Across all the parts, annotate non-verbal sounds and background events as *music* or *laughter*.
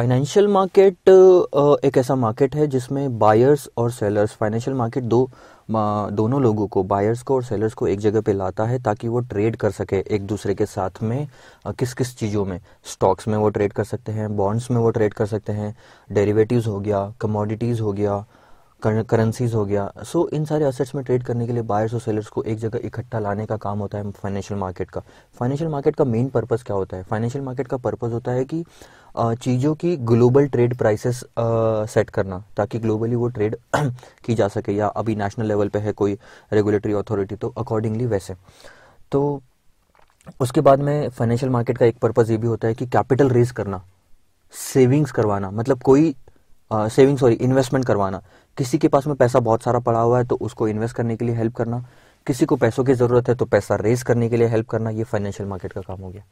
Financial market एक ऐसा market है जिसमें बायर्स और सेलर्स फाइनेंशियल मार्केट दो दोनों लोगों को बायर्स को और सेलर्स को एक जगह पे लाता है ताकि वो ट्रेड कर सके एक दूसरे के साथ में किस किस चीज़ों में स्टॉक्स में वो ट्रेड कर सकते हैं बॉन्ड्स में वो ट्रेड कर सकते हैं डेरिवेटिव्स हो गया कमोडिटीज़ हो गया करेंसीज हो गया सो so, इन सारे असेट्स में ट्रेड करने के लिए बायर्स और सेलर्स को एक जगह इकट्ठा लाने का काम होता है फाइनेंशियल मार्केट का फाइनेंशियल मार्केट का मेन पर्पज़ क्या होता है फाइनेंशियल मार्केट का पर्पज़ होता है कि चीज़ों की ग्लोबल ट्रेड प्राइसेस सेट करना ताकि ग्लोबली वो ट्रेड *clears throat* की जा सके या अभी नेशनल लेवल पे है कोई रेगुलेटरी अथॉरिटी तो अकॉर्डिंगली वैसे तो उसके बाद में फाइनेंशियल मार्केट का एक पर्पज़ ये भी होता है कि कैपिटल रेज करना सेविंग्स करवाना मतलब कोई सेविंग सॉरी इन्वेस्टमेंट करवाना किसी के पास में पैसा बहुत सारा पड़ा हुआ है तो उसको इन्वेस्ट करने के लिए हेल्प करना किसी को पैसों की ज़रूरत है तो पैसा रेज करने के लिए हेल्प करना ये फाइनेंशियल मार्केट का काम हो गया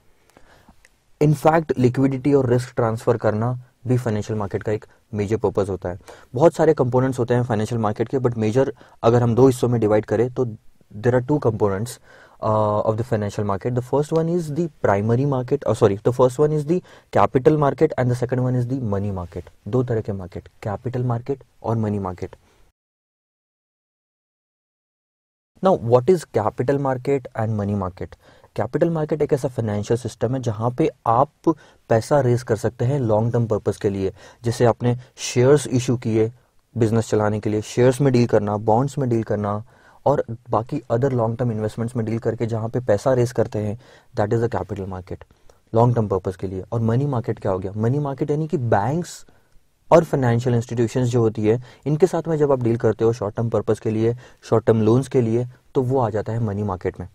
इनफैक्ट लिक्विडिटी और रिस्क ट्रांसफर करना भी फाइनेंशियल मार्केट का एक मेजर पर्पज होता है बहुत सारे कंपोनेंट्स होते हैं फाइनेंशियल मार्केट के बट मेजर अगर हम दो हिस्सों में डिवाइड करें तो there are two components of the financial market the first one is the primary market sorry the first one is the capital market and the second one is the money market दो तरह के market capital market और money market now what is capital market and money market capital market एक ऐसा financial system है जहां पे आप पैसा रेस कर सकते हैं लॉन्ग टर्म पर्पज के लिए जैसे आपने शेयर्स इशू किए बिजनेस चलाने के लिए शेयर्स में डील करना बॉन्ड्स में डील करना और बाकी अदर लॉन्ग टर्म इन्वेस्टमेंट्स में डील करके जहाँ पे पैसा रेस करते हैं that is the capital market long term purpose के लिए और मनी मार्केट क्या हो गया मनी मार्केट यानी कि बैंक्स और फाइनेंशियल इंस्टीट्यूशन जो होती है इनके साथ में जब आप डील करते हो शॉर्ट टर्म पर्पज़ के लिए शॉर्ट टर्म लोन्स के लिए तो वो आ जाता है मनी मार्केट में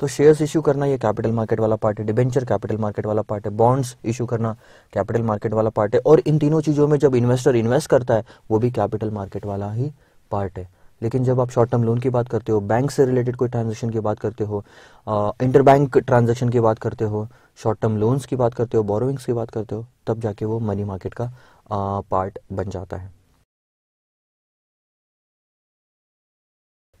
तो शेयर्स इशू करना ये कैपिटल मार्केट वाला पार्ट है डिबेंचर कैपिटल मार्केट वाला पार्ट है बॉन्ड्स इशू करना कैपिटल मार्केट वाला पार्ट है और इन तीनों चीज़ों में जब इन्वेस्टर इन्वेस्ट करता है वो भी कैपिटल मार्केट वाला ही पार्ट है लेकिन जब आप शॉर्ट टर्म लोन की बात करते हो बैंक से रिलेटेड कोई ट्रांजेक्शन की बात करते हो इंटर बैंक ट्रांजेक्शन की बात करते हो शॉर्ट टर्म लोन्स की बात करते हो बोरोइंग्स की बात करते हो तब जाके वो मनी मार्केट का पार्ट बन जाता है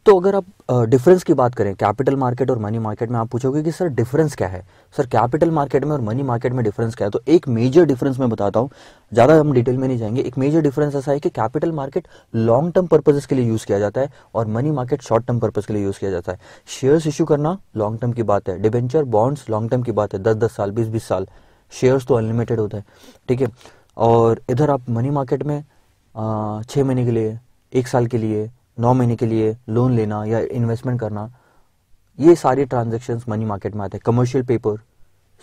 तो अगर आप डिफरेंस की बात करें कैपिटल मार्केट और मनी मार्केट में आप पूछोगे कि सर डिफरेंस क्या है सर कैपिटल मार्केट में और मनी मार्केट में डिफरेंस क्या है तो एक मेजर डिफरेंस मैं बताता हूं ज़्यादा हम डिटेल में नहीं जाएंगे एक मेजर डिफरेंस ऐसा है कि capital market long term purposes के लिए यूज़ किया जाता है और money market short term purpose के लिए यूज़ किया जाता है शेयर्स इशू करना लॉन्ग टर्म की बात है डिबेंचर बॉन्ड्स लॉन्ग टर्म की बात है दस दस साल बीस बीस साल शेयर्स तो अनलिमिटेड होता है ठीक है और इधर आप मनी मार्केट में छह महीने के लिए एक साल के लिए नौ महीने के लिए लोन लेना या इन्वेस्टमेंट करना ये सारे ट्रांजेक्शन मनी मार्केट में आते हैं commercial paper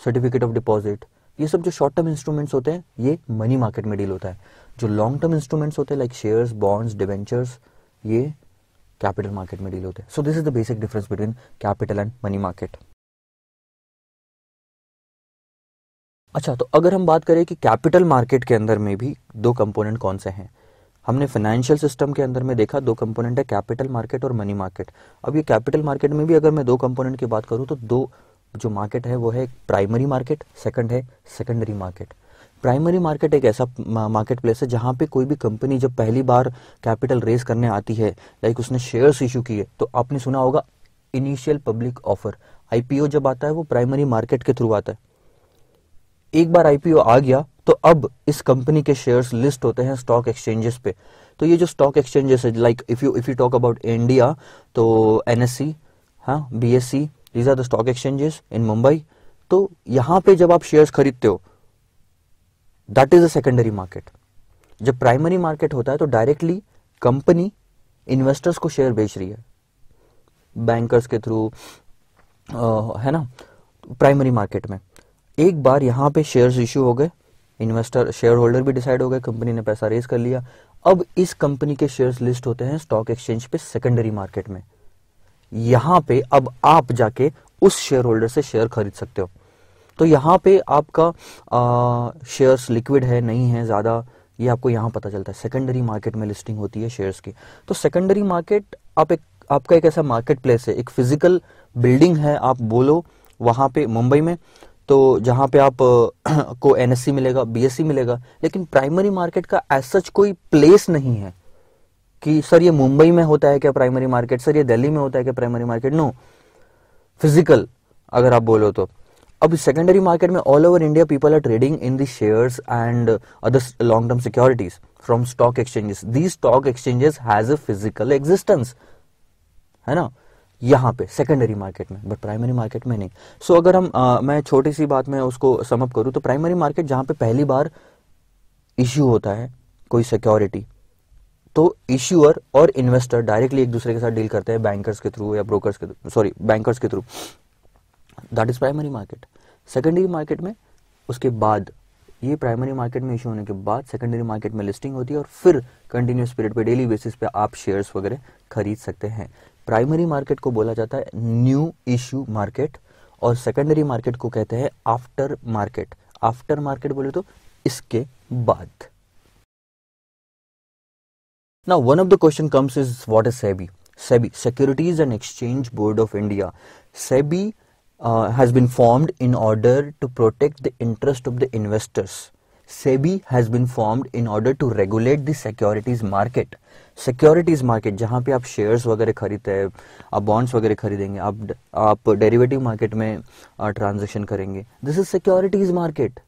certificate of deposit ये सब जो शॉर्ट टर्म इंस्ट्रूमेंट्स होते हैं ये मनी मार्केट में डील होता है जो लॉन्ग टर्म इंस्ट्रूमेंट्स होते हैं लाइक शेयर्स बॉन्ड्स डिवेंचर्स ये कैपिटल मार्केट में डील होते हैं so this is the basic difference between capital and money market अच्छा तो अगर हम बात करें कि कैपिटल मार्केट के अंदर में भी दो कंपोनेंट कौन से हैं हमने फाइनेंशियल सिस्टम के अंदर में देखा दो कंपोनेंट है कैपिटल मार्केट और मनी मार्केट अब ये कैपिटल मार्केट में भी अगर मैं दो कंपोनेंट की बात करूँ तो दो जो मार्केट है वो है प्राइमरी मार्केट सेकंड है सेकेंडरी मार्केट प्राइमरी मार्केट एक ऐसा मार्केट प्लेस है जहां पे कोई भी कंपनी जब पहली बार कैपिटल रेस करने आती है लाइक उसने शेयर्स इशू किए तो आपने सुना होगा इनिशियल पब्लिक ऑफर आईपीओ जब आता है वो प्राइमरी मार्केट के थ्रू आता है एक बार आईपीओ आ गया तो अब इस कंपनी के शेयर्स लिस्ट होते हैं स्टॉक एक्सचेंजेस पे तो ये जो स्टॉक एक्सचेंजेस है like if you if you talk about India तो एन एस सी हाँ B S C these are the stock exchanges in Mumbai तो यहां पे जब आप शेयर्स खरीदते हो that is a secondary market जब प्राइमरी मार्केट होता है तो डायरेक्टली कंपनी इन्वेस्टर्स को शेयर बेच रही है बैंकर्स के थ्रू है ना प्राइमरी मार्केट में एक बार यहां पे शेयर्स इश्यू हो गए इन्वेस्टर शेयर होल्डर भी डिसाइड हो गए कंपनी ने पैसा रेज कर लिया अब इस कंपनी के शेयर्स लिस्ट होते हैं स्टॉक एक्सचेंज पे सेकेंडरी मार्केट में यहां पे अब आप जाके उस शेयर होल्डर से शेयर खरीद सकते हो तो यहां पे आपका शेयर्स लिक्विड है नहीं है ज़्यादा ये आपको यहां पता चलता है सेकेंडरी मार्केट में लिस्टिंग होती है शेयर्स की तो सेकेंडरी मार्केट आप एक आपका एक ऐसा मार्केट प्लेस है एक फिजिकल बिल्डिंग है आप बोलो वहां पे मुंबई में तो जहां पे आप *clears throat* को एनएससी मिलेगा बीएससी मिलेगा लेकिन प्राइमरी मार्केट का एज सच कोई प्लेस नहीं है कि सर ये मुंबई में होता है क्या प्राइमरी मार्केट सर ये दिल्ली में होता है क्या प्राइमरी मार्केट नो फिजिकल अगर आप बोलो तो अब सेकेंडरी मार्केट में all over India people are trading in the share and other long term securities from stock exchanges the stock exchanges has a physical existence है ना यहाँ पे सेकेंडरी मार्केट में बट प्राइमरी मार्केट में नहीं सो so, अगर हम आ, मैं छोटी सी बात में उसको समअप करूँ तो प्राइमरी मार्केट जहाँ पे पहली बार इश्यू होता है कोई सिक्योरिटी तो इश्यूअर और इन्वेस्टर डायरेक्टली एक दूसरे के साथ डील करते हैं बैंकर्स के थ्रू या ब्रोकर्स के सॉरी बैंकर्स के through that is primary market secondary market में उसके बाद ये प्राइमरी मार्केट में इशू होने के बाद सेकेंडरी मार्केट में लिस्टिंग होती है और फिर कंटिन्यूस पीरियड पे डेली बेसिस पे आप शेयर्स वगैरह खरीद सकते हैं प्राइमरी मार्केट को बोला जाता है न्यू इश्यू मार्केट और सेकेंडरी मार्केट को कहते हैं आफ्टर मार्केट आफ्टर मार्केट बोले तो इसके बाद now one of the question comes is what is SEBI SEBI securities and exchange board of India SEBI has been formed in order to protect the interest of the investors SEBI has been formed in order to regulate the securities market securities market जहां पे आप shares वगैरह खरीदते हैं आप bonds वगैरह खरीदेंगे आप आप डेरिवेटिव मार्केट में ट्रांजेक्शन करेंगे दिस इज सिक्योरिटीज मार्केट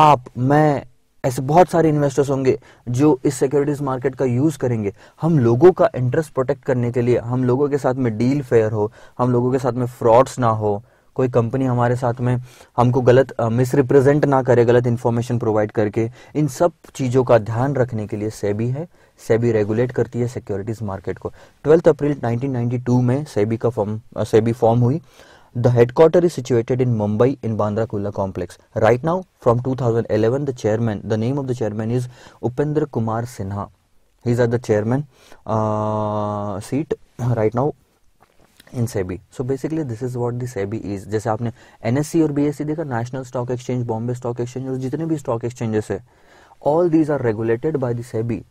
आप मैं ऐसे बहुत सारे इन्वेस्टर्स होंगे जो इस सिक्योरिटीज मार्केट का यूज करेंगे हम लोगों का इंटरेस्ट प्रोटेक्ट करने के लिए हम लोगों के साथ में डील फेयर हो हम लोगों के साथ में फ्रॉड्स ना हो कोई कंपनी हमारे साथ में हमको गलत मिसरिप्रेजेंट ना करे गलत इन्फॉर्मेशन प्रोवाइड करके इन सब चीज़ों का ध्यान रखने के लिए सेबी है सेबी रेगुलेट करती है सिक्योरिटीज मार्केट को ट्वेल्थ अप्रैल 1992 में सेबी का फॉर्म सेबी फॉर्म हुई the headquarter is situated in Mumbai in Bandra Kurla complex right now from two thousand 2011 the chairman the name of the chairman is Upendra Kumar Sinha is are the chairman seat right now in SEBI so basically this is what the SEBI is जैसे आपने N S सी और B S C देखा national stock exchange Bombay stock exchange और जितने भी stock exchanges है all these are regulated by the SEBI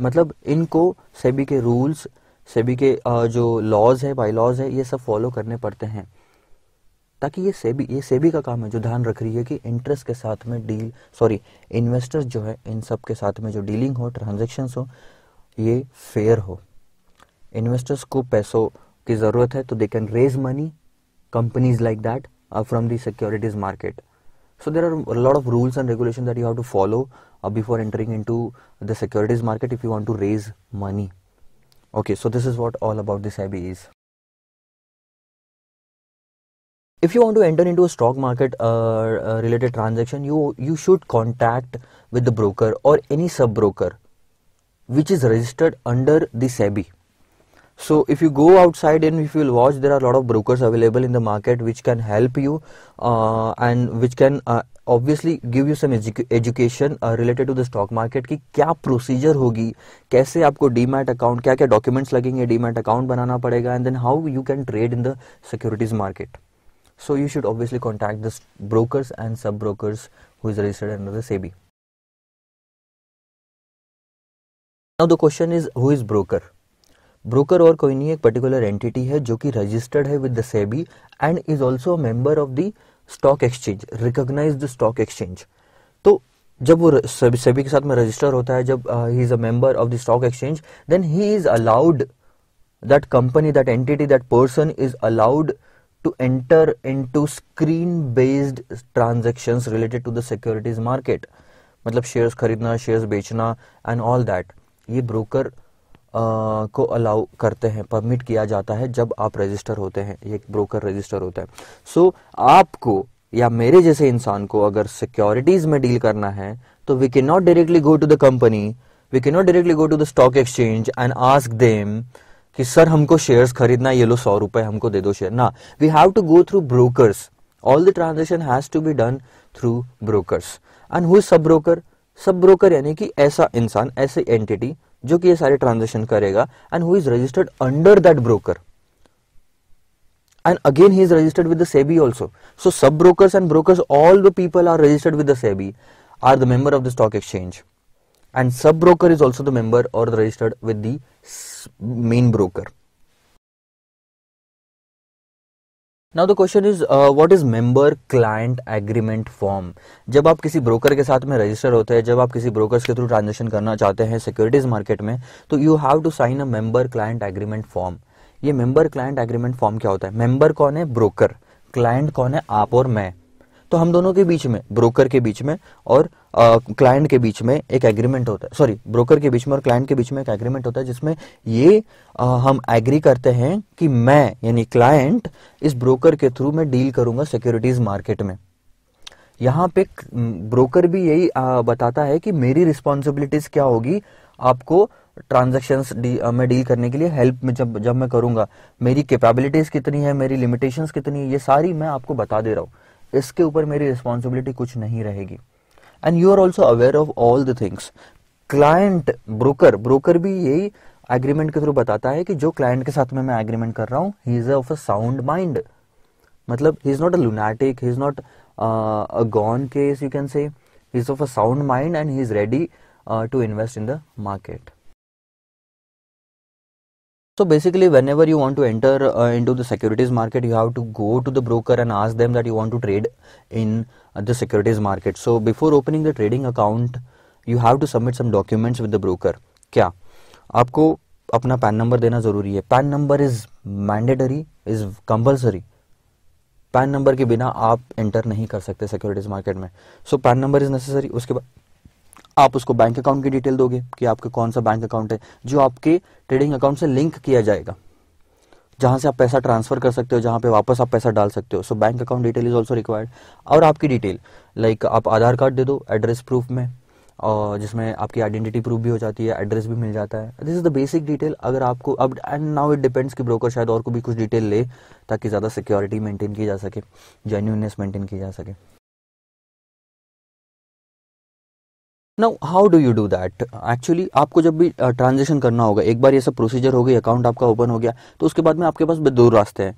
मतलब इनको सेबी के रूल्स सेबी के जो लॉज है बाई लॉज है ये सब फॉलो करने पड़ते हैं ताकि ये सेबी ये सेबी का काम है जो ध्यान रख रही है कि इंटरेस्ट के साथ में डील सॉरी इन्वेस्टर्स जो है इन सब के साथ में जो डीलिंग हो ट्रांजेक्शन हो ये फेयर हो इन्वेस्टर्स को पैसों की ज़रूरत है तो they can raise money companies like that from the securities that from the securities market so there are a lot of rules and regulations that you have to follow uh, before entering into the securities market if you want to raise money okay so this is what all about this SEBI is if you want to enter into a stock market uh, uh, related transaction you you should contact with the broker or any sub broker which is registered under the sebi so if you go outside and if you will watch, there are a lot of brokers available in the market which can help you uh, and which can uh, obviously give you some education uh, related to the stock market. Ki kya procedure hogi? Kaise aapko DMAT account? Kya kya documents lagenge DMAT account banana padega? And then how you can trade in the securities market? So you should obviously contact the brokers and sub brokers who is registered under the SEBI. Now the question is who is broker? Broker और कोई नहीं एक particular entity है जो कि registered है with the SEBI and is also member of the stock exchange recognise stock exchange तो जब वो सेबी के साथ में रजिस्टर होता है जब he is a member of the stock exchange then he is allowed company that entity that person is allowed to to enter into screen based transactions related to the securities market मतलब shares खरीदना shares बेचना and all that ये broker को allow करते हैं permit किया जाता है जब आप रजिस्टर होते हैं एक ब्रोकर रजिस्टर होता है सो so, आपको या मेरे जैसे इंसान को अगर सिक्योरिटीज में डील करना है तो we can not directly go to the company we can not directly go to the stock exchange and ask them कि सर हमको शेयर्स खरीदना है ये लो सौ रुपए हमको दे दो शेयर ना we have to go through brokers all the transaction has to be done through brokers and who sub broker sub broker यानी कि ऐसा इंसान ऐसी एंटिटी जो कि ये सारे ट्रांजेक्शन करेगा and who is registered under that and again he is registered with the SEBI also. So subbrokers and brokers, all the people are registered with the SEBI, are the member of the stock exchange, and subbroker is also the member or the registered with the main broker. Now the question is what is member client agreement form जब आप किसी broker के साथ में register होते हैं जब आप किसी ब्रोकर के थ्रू ट्रांजेक्शन करना चाहते हैं सिक्योरिटीज मार्केट में तो you have to sign a member client agreement form ये मेंबर क्लाइंट एग्रीमेंट फॉर्म क्या होता है मेंबर कौन है ब्रोकर क्लाइंट कौन है आप और मैं तो हम दोनों के बीच में ब्रोकर के बीच में और क्लाइंट के बीच में एक एग्रीमेंट होता है सॉरी ब्रोकर के बीच में और क्लाइंट के बीच में एक एग्रीमेंट होता है जिसमें ये आ, हम एग्री करते हैं कि मैं यानी क्लाइंट इस ब्रोकर के थ्रू मैं डील करूंगा सिक्योरिटीज मार्केट में यहाँ पे ब्रोकर भी यही आ, बताता है कि मेरी रिस्पॉन्सिबिलिटीज क्या होगी आपको ट्रांजेक्शन डी, में डील करने के लिए हेल्प में जब जब मैं करूंगा मेरी कैपेबिलिटीज कितनी है मेरी लिमिटेशंस कितनी है ये सारी मैं आपको बता दे रहा हूँ इसके ऊपर मेरी रिस्पॉन्सिबिलिटी कुछ नहीं रहेगी and you are also aware of all the things client broker broker भी यही एग्रीमेंट के थ्रू बताता है कि जो क्लाइंट के साथ में मैं एग्रीमेंट कर रहा हूँ he is of a sound mind मतलब he is not a lunatic he is not a gone case you can say he is of a sound mind and he is ready to invest in the market So basically, whenever you want to enter uh, into the securities market, you have to go to the broker and ask them that you want to trade in uh, the securities market. So before opening the trading account, you have to submit some documents with the broker. क्या आपको अपना PAN number देना ज़रूरी है PAN number is mandatory, is compulsory. PAN number के बिना आप enter नहीं कर सकते securities market में So PAN number is necessary. उसके बाद आप उसको बैंक अकाउंट की डिटेल दोगे कि आपका कौन सा बैंक अकाउंट है जो आपके ट्रेडिंग अकाउंट से लिंक किया जाएगा जहां से आप पैसा ट्रांसफर कर सकते हो जहां पे वापस आप पैसा डाल सकते हो so bank account detail is also required और आपकी डिटेल लाइक like आप आधार कार्ड दे दो एड्रेस प्रूफ में और जिसमें आपकी आइडेंटिटी प्रूफ भी हो जाती है एड्रेस भी मिल जाता है this is the basic detail अगर आपको अब एंड नाउ इट डिपेंड्स कि ब्रोकर शायद और को भी कुछ डिटेल ले ताकि ज़्यादा सिक्योरिटी मेंटेन की जा सके जेन्यूननेस मेंटेन की जा सके now how do you do that actually आपको जब भी ट्रांजेक्शन करना होगा एक बार ये सब प्रोसीजर हो गई अकाउंट आपका ओपन हो गया तो उसके बाद में आपके पास दो रास्ते हैं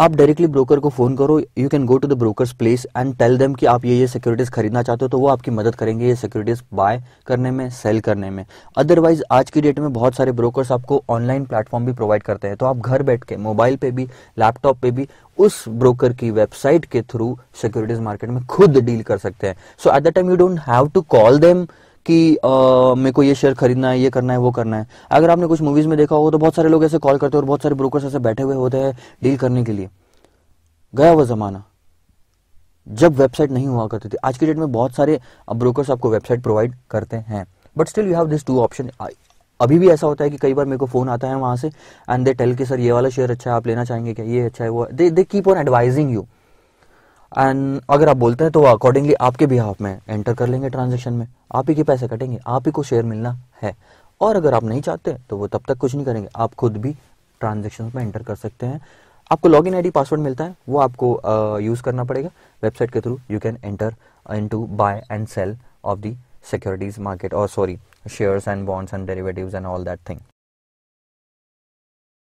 आप डायरेक्टली ब्रोकर को फोन करो you can go to the brokers place and tell them कि आप ये ये सिक्योरिटीज खरीदना चाहते हो तो वो आपकी मदद करेंगे ये सिक्योरिटीज बाय करने में सेल करने में अदरवाइज आज की डेट में बहुत सारे ब्रोकर्स आपको ऑनलाइन प्लेटफॉर्म भी प्रोवाइड करते हैं तो आप घर बैठ के मोबाइल पे भी लैपटॉप पे भी उस ब्रोकर की वेबसाइट के थ्रू सिक्योरिटीज मार्केट में खुद डील कर सकते हैं so at the time you don't have to call them कि मेरे को ये शेयर खरीदना है ये करना है वो करना है अगर आपने कुछ मूवीज़ में देखा होगा तो बहुत सारे लोग ऐसे कॉल करते हैं और बहुत सारे ब्रोकर्स ऐसे बैठे हुए होते हैं डील करने के लिए गया वो ज़माना जब वेबसाइट नहीं हुआ करती थी आज की डेट में बहुत सारे ब्रोकर्स आपको वेबसाइट प्रोवाइड करते हैं but still you have this two option अभी भी ऐसा होता है कि कई बार मेरे को फोन आता है वहां से एंड दे टेल के सर ये वाला शेयर अच्छा है आप लेना चाहेंगे क्या ये अच्छा है वो they they keep on advising you and अगर आप बोलते हैं तो अकॉर्डिंगली आपके भी हाफ में एंटर कर लेंगे ट्रांजेक्शन में आप ही के पैसे कटेंगे आप ही को शेयर मिलना है और अगर आप नहीं चाहते तो वो तब तक कुछ नहीं करेंगे आप खुद भी ट्रांजेक्शन में एंटर कर सकते हैं आपको लॉगिन आईडी पासवर्ड मिलता है वो आपको यूज़ करना पड़ेगा वेबसाइट के through you can enter in to buy and sell of the securities market और sorry shares and bonds and derivatives and all that thing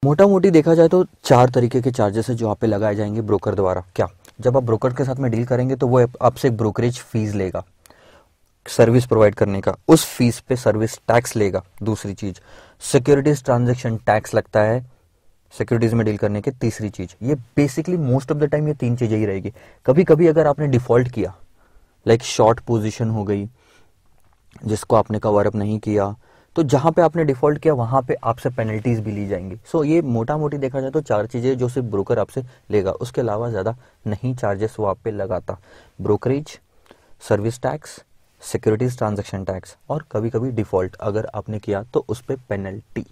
मोटा मोटी देखा जाए तो चार तरीके के चार्जेस है जो आप पे लगाए जाएंगे ब्रोकर द्वारा क्या जब आप ब्रोकर के साथ में डील करेंगे तो वो आपसे एक ब्रोकरेज फीस लेगा सर्विस प्रोवाइड करने का उस फीस पे सर्विस टैक्स लेगा दूसरी चीज सिक्योरिटीज ट्रांजेक्शन टैक्स लगता है सिक्योरिटीज में डील करने के तीसरी चीज ये basically most of the time ये तीन चीजें ही रहेगी कभी कभी अगर आपने डिफॉल्ट किया लाइक शॉर्ट पोजिशन हो गई जिसको आपने कवर अप नहीं किया तो जहाँ पे आपने डिफॉल्ट किया वहाँ पे आपसे पेनल्टीज भी ली जाएंगी सो so, ये मोटा मोटी देखा जाए तो चार चीज़ें जो सिर्फ ब्रोकर आपसे लेगा उसके अलावा ज़्यादा नहीं चार्जेस वो आप पे लगाता brokerage service tax securities transaction tax और कभी कभी डिफ़ॉल्ट अगर आपने किया तो उस पर penalty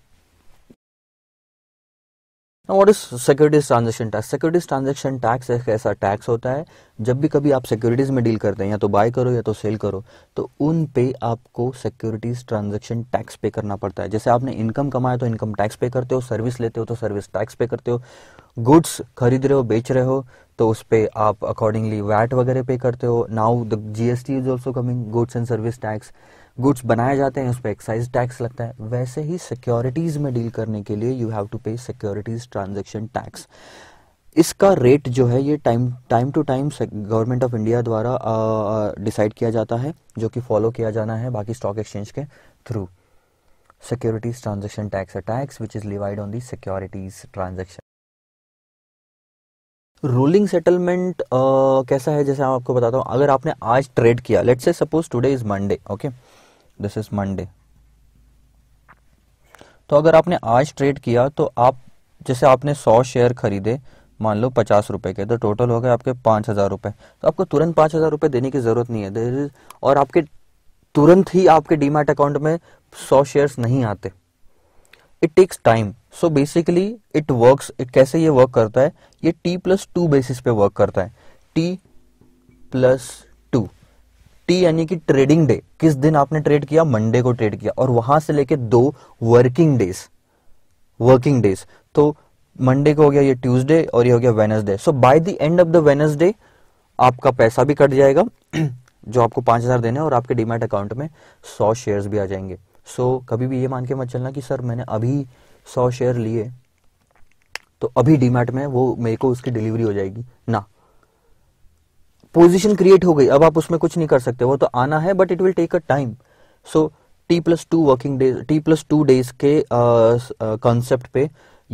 Now, what is securities transaction tax? Securities transaction tax एक ऐसा टैक्स होता है जब भी कभी आप सिक्योरिटीज में डील करते हैं या तो बाय करो या तो सेल करो तो उन पे आपको सिक्योरिटीज ट्रांजैक्शन टैक्स पे करना पड़ता है जैसे आपने इनकम कमाया तो इनकम टैक्स पे करते हो सर्विस लेते हो तो सर्विस टैक्स पे करते हो गुड्स खरीद रहे हो बेच रहे हो तो उस पर आप अकॉर्डिंगली वैट वगैरह पे करते हो now the G S T is also coming goods and service tax goods बनाए जाते हैं उस पर एक्साइज टैक्स लगता है वैसे ही सिक्योरिटीज़ में डील करने के लिए you have to pay securities transaction tax इसका रेट जो है ये time time to time government of India द्वारा डिसाइड किया जाता है जो कि फॉलो किया जाना है बाकी स्टॉक एक्सचेंज के through securities transaction tax tax which is levied on the securities transaction ruling rolling settlement uh, कैसा है जैसे आपको बताता हूँ अगर आपने आज ट्रेड किया let's say suppose today is Monday okay this is Monday तो अगर आपने आज ट्रेड किया तो आप जैसे आपने सौ शेयर खरीदे मान लो पचास रुपए के तो टोटल हो गए आपके पांच हज़ार रुपए तो आपको तुरंत पांच हज़ार रुपए देने की ज़रूरत नहीं है और आपके तुरंत ही आपके डीमैट अकाउंट में सौ शेयर नहीं आते it takes time so basically it work कैसे ये वर्क करता है ये टी प्लस टू बेसिस पे वर्क करता है टी प्लस टी यानी कि ट्रेडिंग डे किस दिन आपने ट्रेड किया मंडे को ट्रेड किया और वहां से लेके दो वर्किंग डेज वर्किंग डेज तो मंडे को हो गया ये ट्यूसडे और ये हो गया Wednesday so by the end of the Wednesday आपका पैसा भी कट जाएगा *clears throat* जो आपको पांच हजार देने और आपके डीमेट अकाउंट में सौ शेयर भी आ जाएंगे सो so, कभी भी ये मान के मत चलना कि सर मैंने अभी सौ शेयर लिए तो अभी डीमेट में वो मेरे को उसकी डिलीवरी हो जाएगी ना पोजिशन क्रिएट हो गई अब आप उसमें कुछ नहीं कर सकते वो तो आना है but it will take a time so T plus two working days T plus two days के कॉन्सेप्ट पे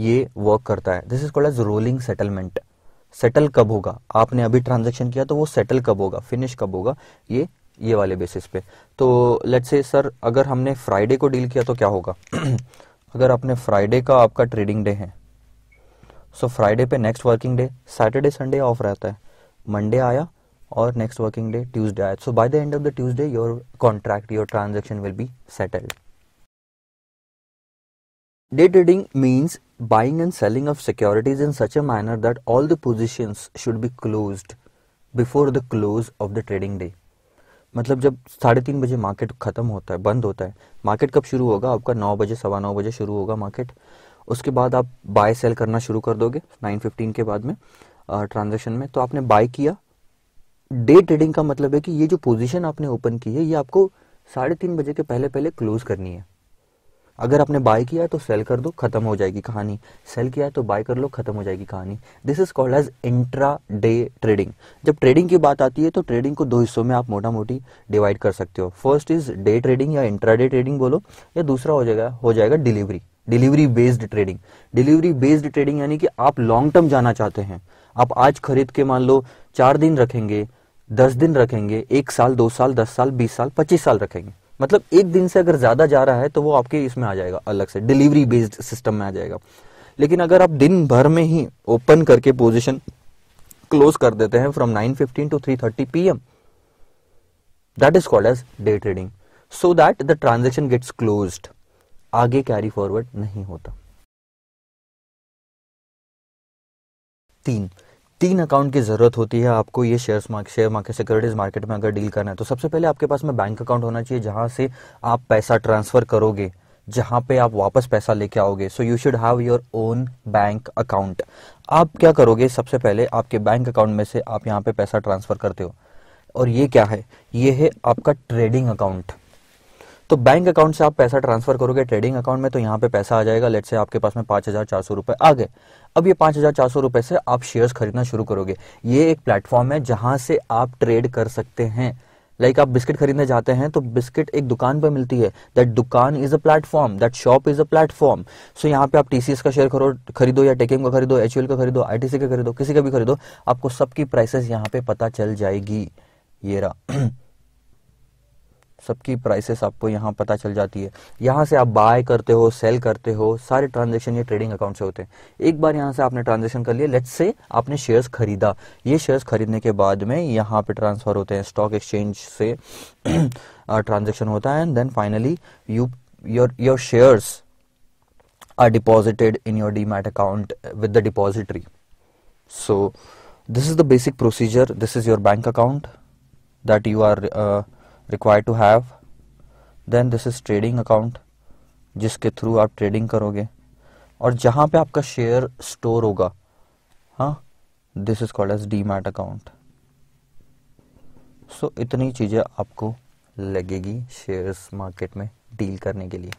ये वर्क करता है this is called as rolling settlement settle कब होगा आपने अभी ट्रांजेक्शन किया तो वो सेटल कब होगा फिनिश कब होगा ये ये वाले बेसिस पे तो लेट से सर अगर हमने फ्राइडे को डील किया तो क्या होगा *clears throat* अगर आपने फ्राइडे का आपका ट्रेडिंग डे है सो so फ्राइडे पे next working day Saturday Sunday off रहता है मंडे आया और नेक्स्ट वर्किंग डे ट्यूजडे आए so by the end of the Tuesday your contract your transaction will be settled day trading means buying and selling of securities in such a manner that all the position should be close before the close of the trading day मतलब जब साढ़े तीन बजे market खत्म होता है बंद होता है मार्केट कब शुरू होगा आपका नौ बजे सवा नौ बजे शुरू होगा मार्केट उसके बाद आप बाय सेल करना शुरू कर दोगे नाइन फिफ्टीन के बाद में ट्रांजेक्शन में तो आपने बाय किया डे ट्रेडिंग का मतलब है कि ये जो पोजीशन आपने ओपन की है ये आपको साढ़े तीन बजे के पहले पहले क्लोज करनी है अगर आपने बाय किया तो सेल कर दो खत्म हो जाएगी कहानी सेल किया तो बाय कर लो खत्म हो जाएगी कहानी this is called as intra day trading जब ट्रेडिंग की बात आती है तो ट्रेडिंग को दो हिस्सों में आप मोटा मोटी डिवाइड कर सकते हो फर्स्ट इज डे ट्रेडिंग या इंट्रा डे ट्रेडिंग बोलो या दूसरा हो जाएगा हो जाएगा delivery delivery based trading delivery based trading यानी कि आप लॉन्ग टर्म जाना चाहते हैं आप आज खरीद के मान लो चार दिन रखेंगे दस दिन रखेंगे एक साल दो साल दस साल बीस साल पच्चीस साल रखेंगे मतलब एक दिन से अगर ज़्यादा जा रहा है तो वो आपके इसमें आ जाएगा अलग से डिलीवरी बेस्ड सिस्टम में आ जाएगा लेकिन अगर आप दिन भर में ही ओपन करके पोजिशन क्लोज कर देते हैं from nine fifteen to three thirty P M that is called as day trading so that the transaction gets close आगे कैरी फॉरवर्ड नहीं होता तीन तीन अकाउंट की ज़रूरत होती है आपको ये shares market share market securities market में अगर डील करना है तो सबसे पहले आपके पास में बैंक अकाउंट होना चाहिए जहां से आप पैसा ट्रांसफ़र करोगे जहां पे आप वापस पैसा लेके आओगे so you should have your own bank account आप क्या करोगे सबसे पहले आपके बैंक अकाउंट में से आप यहाँ पे पैसा ट्रांसफ़र करते हो और ये क्या है ये है आपका ट्रेडिंग अकाउंट तो बैंक अकाउंट से आप पैसा ट्रांसफर करोगे ट्रेडिंग अकाउंट में तो यहाँ पे पैसा आ जाएगा लेट से आपके पास में पांच हज़ार चार सौ रुपए आ गए अब ये पांच हज़ार चार सौ रुपए से आप शेयर्स खरीदना शुरू करोगे ये एक प्लेटफॉर्म है जहां से आप ट्रेड कर सकते हैं लाइक like आप बिस्किट खरीदने जाते हैं तो बिस्किट एक दुकान पर मिलती है दैट दुकान is a platform that shop is a platform so यहाँ पे आप टीसीएस का शेयर खरीदो या टेकिंग का खरीदो एच का खरीदो आईटीसी का खरीदो किसी का भी खरीदो आपको सबकी प्राइसेस यहाँ पे पता चल जाएगी ये रहा *clears throat* सबकी प्राइसेस आपको यहाँ पता चल जाती है यहाँ से आप बाय करते हो सेल करते हो सारे ट्रांजेक्शन ये ट्रेडिंग अकाउंट से होते हैं एक बार यहाँ से आपने ट्रांजेक्शन कर लिया लेट्स से आपने शेयर्स खरीदा ये शेयर्स खरीदने के बाद में यहाँ पे ट्रांसफर होते हैं स्टॉक एक्सचेंज से ट्रांजेक्शन *clears throat* होता है and then finally you your your shares are deposited in your demat account with the depository so this is the basic procedure this is your bank account that you are uh, require to have then this is trading account जिसके through आप trading करोगे और जहां पे आपका share store होगा हाँ this is called as demat account so इतनी चीज़ें आपको लगेगी शेयर्स मार्केट में डील करने के लिए